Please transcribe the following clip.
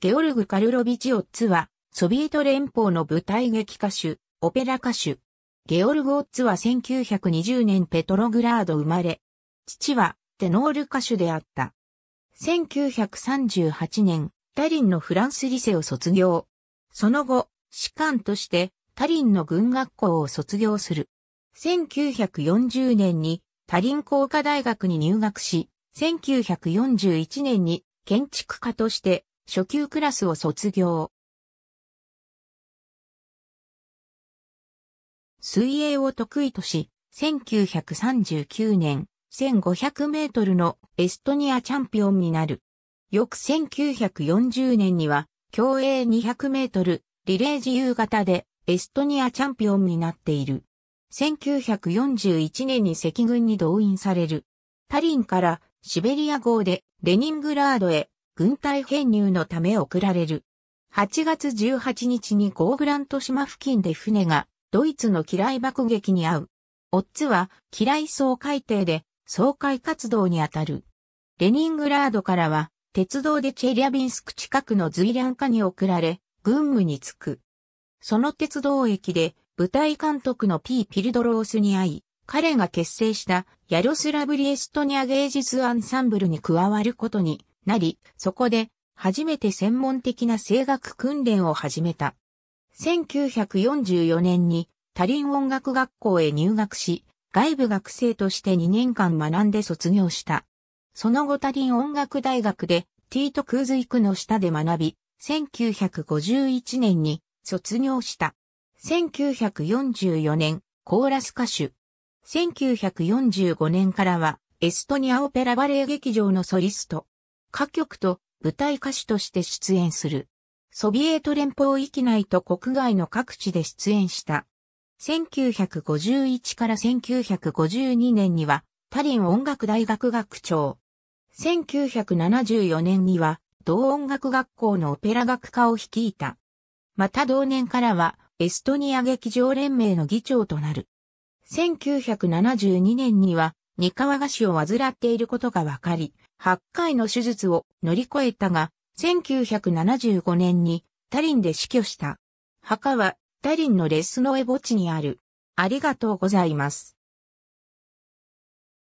ゲオルグ・カルロビチオッツは、ソビエト連邦の舞台劇歌手、オペラ歌手。ゲオルグ・オッツは1920年ペトログラード生まれ。父は、テノール歌手であった。1938年、タリンのフランスリセを卒業。その後、士官として、タリンの軍学校を卒業する。1940年に、タリン工科大学に入学し、1941年に建築家として初級クラスを卒業。水泳を得意とし、1939年、1500メートルのエストニアチャンピオンになる。翌1940年には、競泳200メートル、リレー自由型でエストニアチャンピオンになっている。1941年に赤軍に動員される。タリンからシベリア号でレニングラードへ軍隊編入のため送られる。8月18日にゴーグラント島付近で船がドイツの機雷爆撃に遭う。オッツは機雷総海底で総海活動にあたる。レニングラードからは鉄道でチェリャビンスク近くのズイリャンカに送られ、軍務に着く。その鉄道駅で舞台監督の P. ピルドロースに会い、彼が結成したヤロスラブリエストニア芸術アンサンブルに加わることになり、そこで初めて専門的な声楽訓練を始めた。1944年にタリン音楽学校へ入学し、外部学生として2年間学んで卒業した。その後タリン音楽大学でティート・クーズイクの下で学び、1951年に卒業した。1944年、コーラス歌手。1945年からは、エストニアオペラバレエ劇場のソリスト。歌曲と舞台歌手として出演する。ソビエト連邦域内と国外の各地で出演した。1951から1952年には、タリン音楽大学学長。1974年には、同音楽学校のオペラ学科を率いた。また同年からは、エストニア劇場連盟の議長となる。1972年には、二川菓子を患っていることがわかり、8回の手術を乗り越えたが、1975年にタリンで死去した。墓はタリンのレスノエ墓地にある。ありがとうございます。